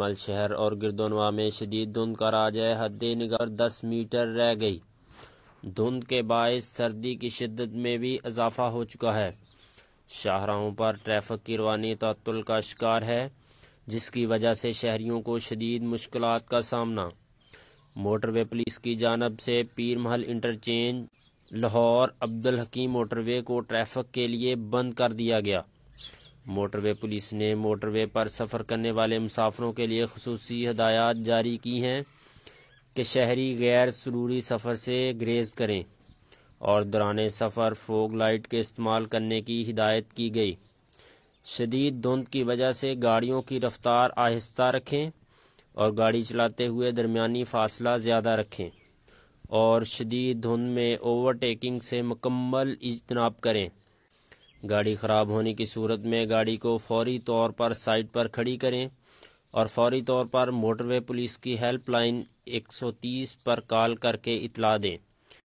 مل شہر اور گردونوا میں شدید دھند کا ہے حد نگر دس میٹر رہ گئی دھند کے باعث سردی کی شدت میں بھی اضافہ ہو چکا ہے شاہراہوں پر ٹریفک کی روانی تعطل کا شکار ہے جس کی وجہ سے شہریوں کو شدید مشکلات کا سامنا موٹر وے پولیس کی جانب سے Pir Mahal interchange Lahore Abdul Hakim motorway کو ٹریفک کے لیے بند کر دیا گیا موٹر وے پولیس نے موٹر وے پر سفر کرنے والے مسافروں کے لیے خصوصی ہدایات جاری کی ہیں کہ شہری غیر ضروری سفر سے گریز کریں اور دوران سفر فوگ لائٹ کے استعمال کرنے کی ہدایت کی گئی شدید دھند کی وجہ سے گاڑیوں کی رفتار آہستہ رکھیں اور گاڑی چلاتے ہوئے درمیانی فاصلہ زیادہ رکھیں اور شدید دھند میں اوورٹیکنگ سے مکمل اجتناب کریں گاڑی خراب ہونے کی صورت میں گاڑی کو فوری طور پر سائٹ پر کھڑی کریں اور فوری طور پر موٹر وے پولیس کی ہیلپ لائن ایک سو تیس پر کال کر کے اطلاع دیں